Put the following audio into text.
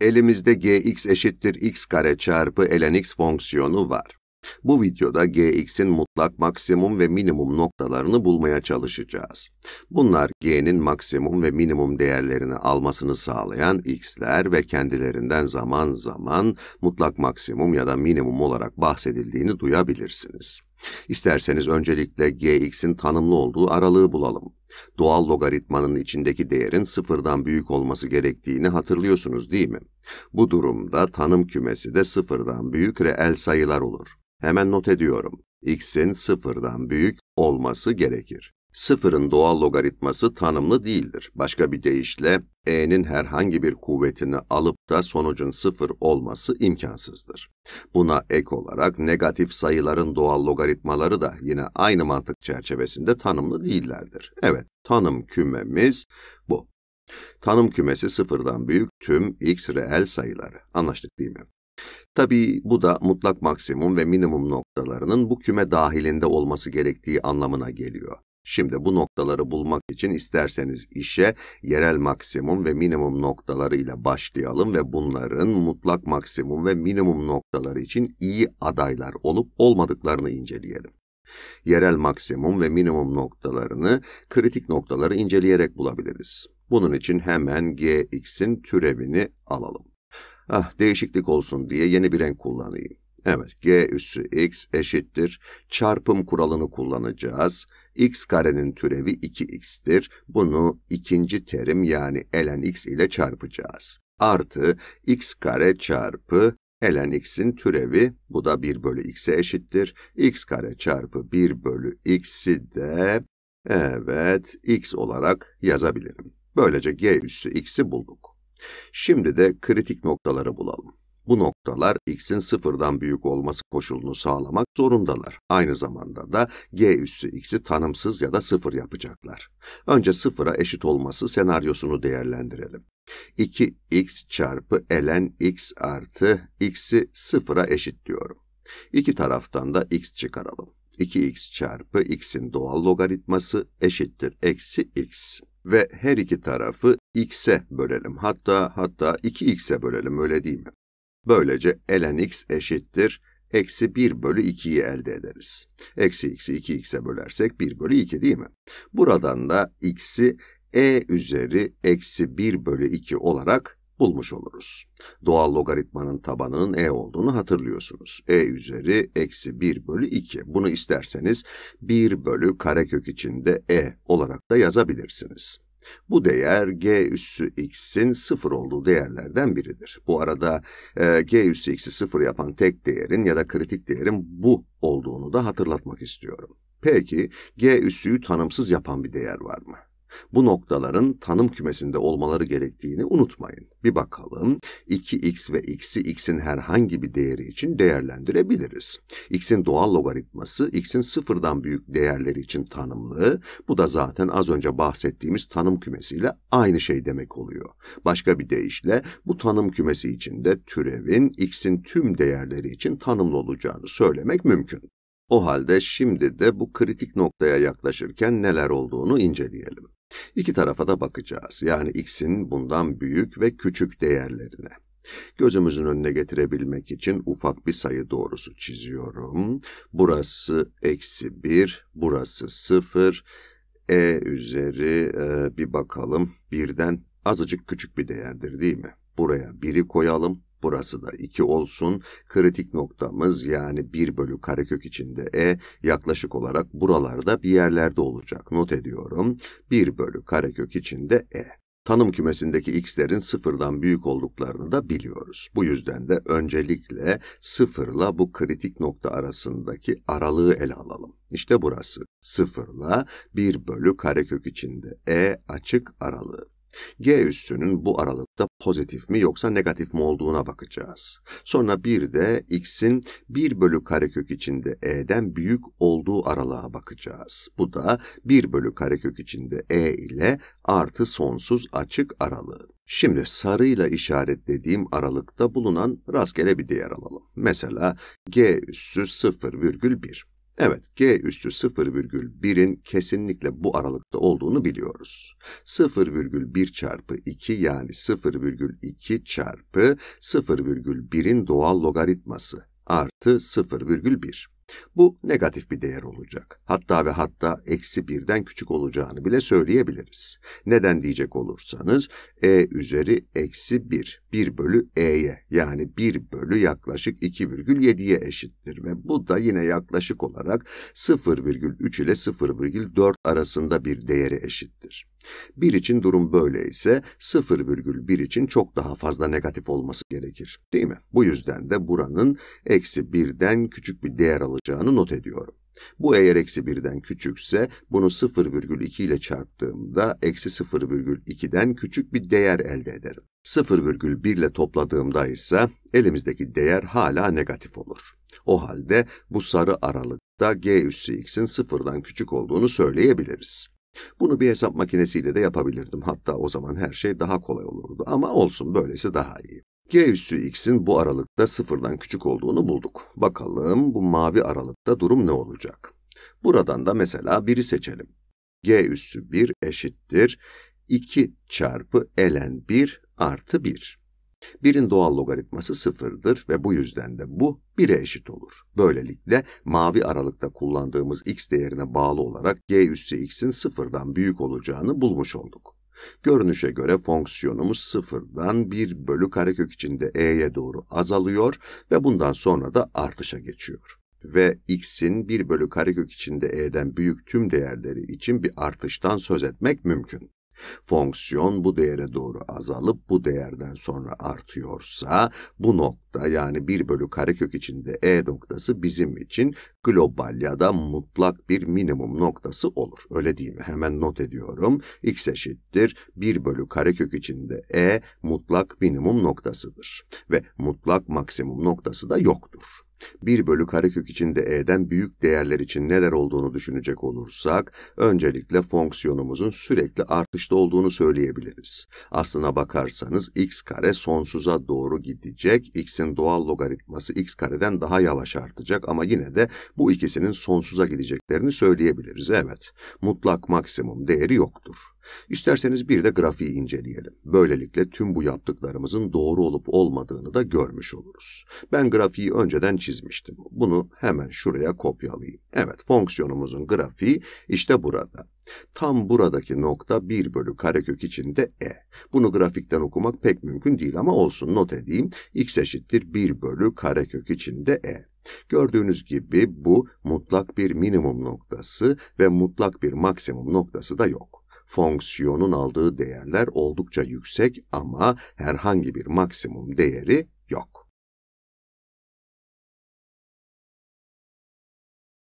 Elimizde gx eşittir x kare çarpı ln x fonksiyonu var. Bu videoda gx'in mutlak maksimum ve minimum noktalarını bulmaya çalışacağız. Bunlar g'nin maksimum ve minimum değerlerini almasını sağlayan x'ler ve kendilerinden zaman zaman mutlak maksimum ya da minimum olarak bahsedildiğini duyabilirsiniz. İsterseniz öncelikle gx'in tanımlı olduğu aralığı bulalım. Doğal logaritmanın içindeki değerin sıfırdan büyük olması gerektiğini hatırlıyorsunuz değil mi? Bu durumda tanım kümesi de sıfırdan büyük reel sayılar olur. Hemen not ediyorum. x'in sıfırdan büyük olması gerekir sıfırın doğal logaritması tanımlı değildir. Başka bir deyişle, e'nin herhangi bir kuvvetini alıp da sonucun sıfır olması imkansızdır. Buna ek olarak negatif sayıların doğal logaritmaları da yine aynı mantık çerçevesinde tanımlı değillerdir. Evet, tanım kümemiz bu. Tanım kümesi sıfırdan büyük tüm x reel sayıları. Anlaştık değil mi? Tabii bu da mutlak maksimum ve minimum noktalarının bu küme dahilinde olması gerektiği anlamına geliyor. Şimdi bu noktaları bulmak için isterseniz işe yerel maksimum ve minimum noktalarıyla başlayalım ve bunların mutlak maksimum ve minimum noktaları için iyi adaylar olup olmadıklarını inceleyelim. Yerel maksimum ve minimum noktalarını kritik noktaları inceleyerek bulabiliriz. Bunun için hemen gx'in türevini alalım. Ah değişiklik olsun diye yeni bir renk kullanayım. Evet, g üssü x eşittir. Çarpım kuralını kullanacağız. x karenin türevi 2x'tir. Bunu ikinci terim yani ln x ile çarpacağız. Artı x kare çarpı ln x'in türevi, bu da 1 bölü x'e eşittir. x kare çarpı 1 bölü x'i de, evet, x olarak yazabilirim. Böylece g üssü x'i bulduk. Şimdi de kritik noktaları bulalım. Bu noktalar x'in sıfırdan büyük olması koşulunu sağlamak zorundalar. Aynı zamanda da g üssü x'i tanımsız ya da sıfır yapacaklar. Önce sıfıra eşit olması senaryosunu değerlendirelim. 2x çarpı ln x artı x'i sıfıra eşit diyorum. İki taraftan da x çıkaralım. 2x çarpı x'in doğal logaritması eşittir eksi x. Ve her iki tarafı x'e bölelim. Hatta hatta 2x'e bölelim öyle değil mi? Böylece ln x eşittir eksi 1 bölü 2'yi elde ederiz. Eksi x'i 2x'e bölersek 1 bölü 2 değil mi? Buradan da x'i e üzeri eksi 1 bölü 2 olarak bulmuş oluruz. Doğal logaritmanın tabanının e olduğunu hatırlıyorsunuz. e üzeri eksi 1 bölü 2. Bunu isterseniz 1 bölü karekök içinde e olarak da yazabilirsiniz. Bu değer g üssü x'in sıfır olduğu değerlerden biridir. Bu arada e, g üssü x'i sıfır yapan tek değerin ya da kritik değerin bu olduğunu da hatırlatmak istiyorum. Peki g üssüyü tanımsız yapan bir değer var mı? Bu noktaların tanım kümesinde olmaları gerektiğini unutmayın. Bir bakalım 2x ve x'i x'in herhangi bir değeri için değerlendirebiliriz. x'in doğal logaritması x'in sıfırdan büyük değerleri için tanımlı. Bu da zaten az önce bahsettiğimiz tanım kümesiyle aynı şey demek oluyor. Başka bir deyişle bu tanım kümesi içinde türevin x'in tüm değerleri için tanımlı olacağını söylemek mümkün. O halde şimdi de bu kritik noktaya yaklaşırken neler olduğunu inceleyelim. İki tarafa da bakacağız. Yani x'in bundan büyük ve küçük değerlerine. Gözümüzün önüne getirebilmek için ufak bir sayı doğrusu çiziyorum. Burası eksi 1, burası 0. E üzeri e, bir bakalım. Birden azıcık küçük bir değerdir değil mi? Buraya 1'i koyalım burası da 2 olsun. Kritik noktamız yani 1 bölü karekök içinde e yaklaşık olarak buralarda bir yerlerde olacak. Not ediyorum. 1 bölü karekök içinde e. Tanım kümesindeki x'lerin sıfırdan büyük olduklarını da biliyoruz. Bu yüzden de öncelikle sıfırla bu kritik nokta arasındaki aralığı ele alalım. İşte burası. Sıfırla 1 bölü karekök içinde e açık aralığı. G üssünün bu aralıkta pozitif mi yoksa negatif mi olduğuna bakacağız. Sonra bir de x'in 1 bölü karekök içinde e'den büyük olduğu aralığa bakacağız. Bu da 1 bölü karekök içinde e ile artı sonsuz açık aralığı. Şimdi sarıyla işaretlediğim aralıkta bulunan rastgele bir değer alalım. Mesela g üssü 0,1. Evet, G üssü 0,1'in kesinlikle bu aralıkta olduğunu biliyoruz. 0,1 çarpı 2 yani 0,2 çarpı 0,1'in doğal logaritması artı 0,1. Bu negatif bir değer olacak. Hatta ve hatta eksi birden küçük olacağını bile söyleyebiliriz. Neden diyecek olursanız e üzeri eksi 1, 1 bölü e'ye yani 1 bölü yaklaşık 2,7'ye eşittir ve bu da yine yaklaşık olarak 0,3 ile 0,4 arasında bir değeri eşittir. 1 için durum böyle ise 0,1 için çok daha fazla negatif olması gerekir. Değil mi? Bu yüzden de buranın eksi 1'den küçük bir değer alacağını not ediyorum. Bu eğer eksi 1'den küçükse bunu 0,2 ile çarptığımda eksi 0,2'den küçük bir değer elde ederim. 0,1 ile topladığımda ise elimizdeki değer hala negatif olur. O halde bu sarı aralıkta g üssü x'in sıfırdan küçük olduğunu söyleyebiliriz. Bunu bir hesap makinesiyle de yapabilirdim. Hatta o zaman her şey daha kolay olurdu. Ama olsun böylesi daha iyi. G üssü x'in bu aralıkta sıfırdan küçük olduğunu bulduk. Bakalım bu mavi aralıkta durum ne olacak? Buradan da mesela 1'i seçelim. G üssü 1 eşittir 2 çarpı ln 1 artı 1. 1'in doğal logaritması sıfırdır ve bu yüzden de bu 1'e eşit olur. Böylelikle mavi aralıkta kullandığımız x değerine bağlı olarak g üssü x'in sıfırdan büyük olacağını bulmuş olduk. Görünüşe göre fonksiyonumuz sıfırdan 1 bölü karekök içinde e'ye doğru azalıyor ve bundan sonra da artışa geçiyor. Ve x'in 1 bölü karekök içinde e'den büyük tüm değerleri için bir artıştan söz etmek mümkün. Fonksiyon bu değere doğru azalıp bu değerden sonra artıyorsa bu nokta yani 1 bölü karekök içinde e noktası bizim için global ya da mutlak bir minimum noktası olur. Öyle değil mi? Hemen not ediyorum. x eşittir 1 bölü karekök içinde e mutlak minimum noktasıdır ve mutlak maksimum noktası da yoktur. 1 bölü karekök içinde e'den büyük değerler için neler olduğunu düşünecek olursak, öncelikle fonksiyonumuzun sürekli artışta olduğunu söyleyebiliriz. Aslına bakarsanız x kare sonsuza doğru gidecek, x'in doğal logaritması x kareden daha yavaş artacak ama yine de bu ikisinin sonsuza gideceklerini söyleyebiliriz. Evet, mutlak maksimum değeri yoktur. İsterseniz bir de grafiği inceleyelim. Böylelikle tüm bu yaptıklarımızın doğru olup olmadığını da görmüş oluruz. Ben grafiği önceden çizmiştim. Bunu hemen şuraya kopyalayayım. Evet, fonksiyonumuzun grafiği işte burada. Tam buradaki nokta 1 bölü karekök içinde e. Bunu grafikten okumak pek mümkün değil ama olsun not edeyim. x eşittir 1 bölü karekök içinde e. Gördüğünüz gibi bu mutlak bir minimum noktası ve mutlak bir maksimum noktası da yok fonksiyonun aldığı değerler oldukça yüksek ama herhangi bir maksimum değeri yok.